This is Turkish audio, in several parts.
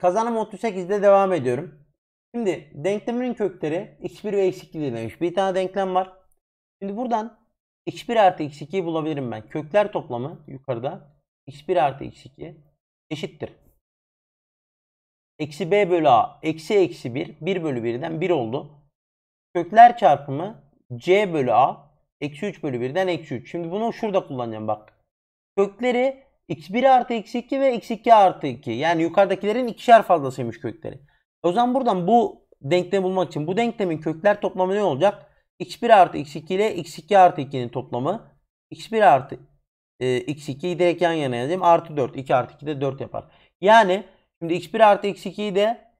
kazanım 38'de devam ediyorum. Şimdi denklemin kökleri x1 ve x2 demiş. Bir tane denklem var. Şimdi buradan x1 artı x2'yi bulabilirim ben. Kökler toplamı yukarıda x1 artı x2 eşittir. Eksi b bölü a eksi eksi 1 1 bölü 1'den 1 oldu. Kökler çarpımı c bölü a eksi 3 bölü 1'den eksi 3. Şimdi bunu şurada kullanacağım bak. Kökleri x1 artı x2 ve x2 artı 2. Yani yukarıdakilerin ikişer fazlasıymış kökleri. O zaman buradan bu denklemi bulmak için bu denklemin kökler toplamı ne olacak? x1 artı x2 ile x2 artı 2'nin toplamı. x1 artı e, x2'yi direkt yan yana yazayım. Artı 4. 2 artı 2 de 4 yapar. Yani şimdi x1 artı x2'yi de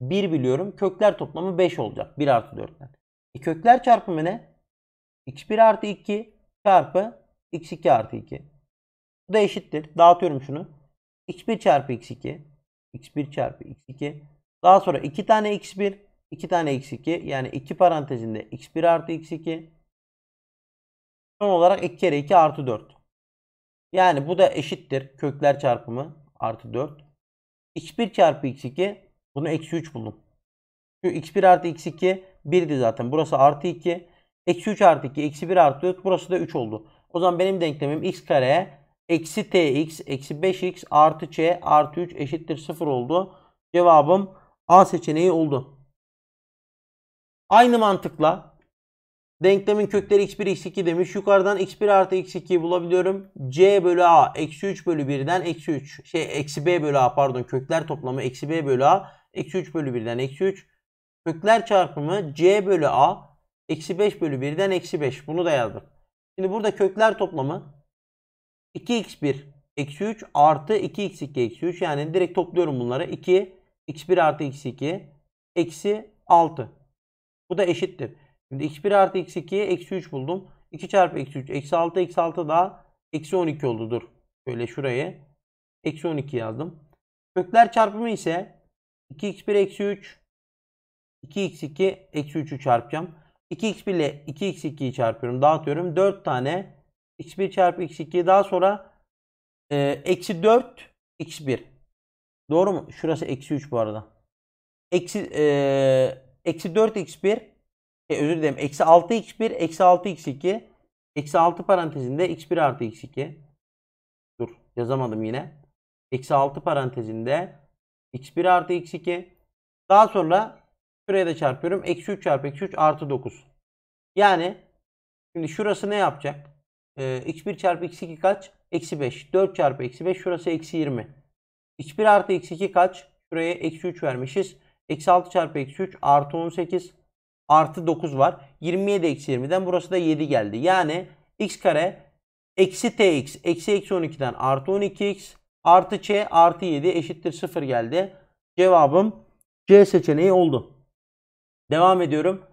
1 biliyorum. Kökler toplamı 5 olacak. 1 artı 4'ten. E, kökler çarpımı ne? x1 artı 2 çarpı x2 artı 2. Bu da eşittir. Dağıtıyorum şunu. x1 çarpı x2. x1 çarpı x2. Daha sonra 2 tane x1. 2 tane x2. Yani 2 parantezinde x1 artı x2. Son olarak 2 kere 2 artı 4. Yani bu da eşittir. Kökler çarpımı artı 4. x1 çarpı x2. Bunu eksi 3 buldum. Şu x1 artı x2 1'di zaten. Burası artı 2. Eksi 3 artı 2. Eksi 1 artı 4. Burası da 3 oldu. O zaman benim denklemim x kareye eksi tx eksi 5x artı c artı 3 eşittir 0 oldu. Cevabım A seçeneği oldu. Aynı mantıkla denklemin kökleri x1 x2 demiş. Yukarıdan x1 artı x2'yi bulabiliyorum. c bölü a eksi 3 bölü 1'den eksi 3 şey eksi b bölü a pardon kökler toplamı eksi b bölü a eksi 3 bölü 1'den eksi 3 kökler çarpımı c bölü a eksi 5 bölü 1'den eksi 5 bunu da yazdım. Şimdi burada kökler toplamı 2x1 eksi 3 artı 2x2 eksi 3. Yani direkt topluyorum bunları. 2 x1 artı x2 eksi 6. Bu da eşittir. Şimdi x1 artı x2 eksi 3 buldum. 2 çarpı eksi 3 eksi 6 eksi 6 daha eksi 12 oldu. Dur. Şöyle şuraya eksi 12 yazdım. Kökler çarpımı ise 2x1 eksi 3 2x2 eksi 3'ü çarpacağım. 2x1 ile 2x2'yi çarpıyorum. Dağıtıyorum. 4 tane x1 çarpı x2 daha sonra e, eksi 4 x1. Doğru mu? Şurası eksi 3 bu arada. Eksi, e, eksi 4 x1 e, özür dilerim. Eksi 6 x1 eksi 6 x2 eksi 6 parantezinde x1 artı x2 dur yazamadım yine. Eksi 6 parantezinde x1 artı x2 daha sonra şuraya da çarpıyorum. Eksi 3 çarpı eksi 3 artı 9. Yani şimdi şurası ne yapacak? Ee, x1 çarpı x2 kaç? Eksi 5. 4 çarpı eksi 5. Şurası eksi 20. x1 artı x2 kaç? Şuraya eksi 3 vermişiz. Eksi 6 çarpı eksi 3 artı 18 artı 9 var. 27 eksi 20'den burası da 7 geldi. Yani x kare eksi tx eksi eksi 12'den artı 12x artı c artı 7 eşittir 0 geldi. Cevabım C seçeneği oldu. Devam ediyorum.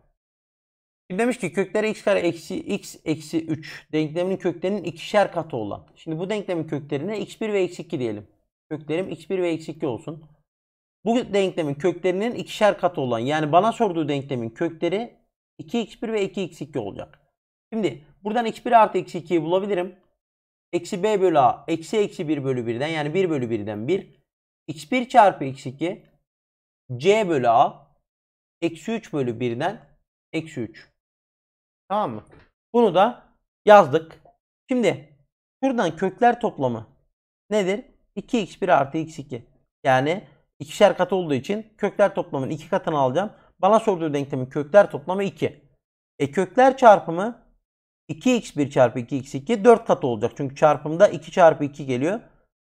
Demiş ki kökleri x kare eksi x eksi 3 denkleminin köklerinin ikişer katı olan. Şimdi bu denklemin köklerine x1 ve eksi 2 diyelim. Köklerim x1 ve eksi 2 olsun. Bu denklemin köklerinin ikişer katı olan yani bana sorduğu denklemin kökleri 2x1 ve 2x2 olacak. Şimdi buradan x1 artı x2'yi bulabilirim. Eksi b bölü a eksi eksi 1 bölü 1'den yani 1 bölü 1'den 1. x1 çarpı x2 c bölü a eksi 3 bölü 1'den eksi 3. Tamam mı? Bunu da yazdık. Şimdi şuradan kökler toplamı nedir? 2x1 artı x2. Yani ikişer kat olduğu için kökler toplamının iki katını alacağım. Bana sorduğu denklemin kökler toplamı 2. E kökler çarpımı 2x1 çarpı 2x2 4 kat olacak. Çünkü çarpımda 2 çarpı 2 geliyor.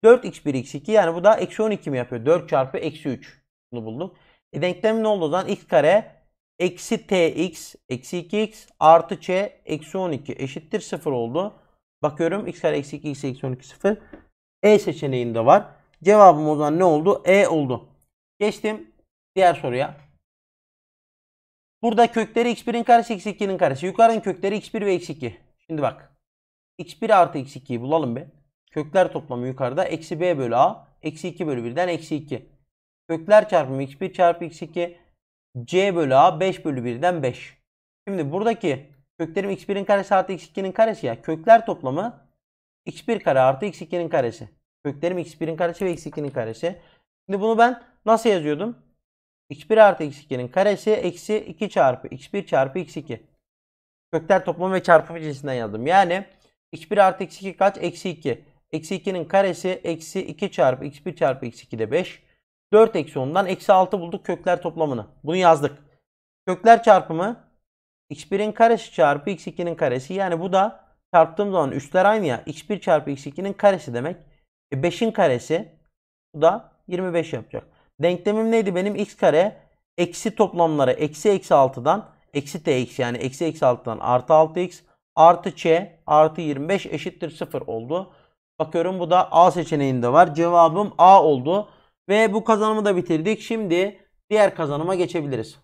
4x1 x2 yani bu da eksi 12 mi yapıyor? 4 çarpı eksi 3. Bunu bulduk. E denklemin ne oldu o zaman? x kare Eksi tx eksi 2x artı ç eksi 12 eşittir 0 oldu. Bakıyorum x kare eksi 2x eksi 12 0. E seçeneğinde var. Cevabım o zaman ne oldu? E oldu. Geçtim diğer soruya. Burada kökleri x1'in karesi eksi 2nin karesi. Yukarının kökleri x1 ve eksi 2 Şimdi bak. x1 artı x2'yi bulalım bir. Kökler toplamı yukarıda. Eksi b bölü a. Eksi 2 bölü 1'den eksi 2. Kökler çarpımı x1 çarpı x2. C bölü A 5 bölü 1'den 5. Şimdi buradaki köklerim x1'in karesi artı x2'nin karesi ya. Kökler toplamı x1 kare artı x2'nin karesi. Köklerim x1'in karesi ve x2'nin karesi. Şimdi bunu ben nasıl yazıyordum? x1 artı x2'nin karesi eksi 2 çarpı x1 çarpı x2. Kökler toplamı ve çarpımı cinsinden yazdım. Yani x1 artı x2 kaç? Eksi 2. Eksi 2'nin karesi eksi 2 çarpı x1 çarpı x2 de 5. 4 eksi 10'dan eksi 6 bulduk kökler toplamını. Bunu yazdık. Kökler çarpımı x1'in karesi çarpı x2'nin karesi. Yani bu da çarptığım zaman üstler aynı ya. x1 çarpı x2'nin karesi demek. E karesi bu da 25 yapacak. Denklemim neydi benim? x kare eksi toplamları eksi eksi 6'dan eksi tx yani eksi eksi 6'dan artı 6x artı ç artı 25 eşittir 0 oldu. Bakıyorum bu da A seçeneğinde var. Cevabım A oldu. Ve bu kazanımı da bitirdik. Şimdi diğer kazanıma geçebiliriz.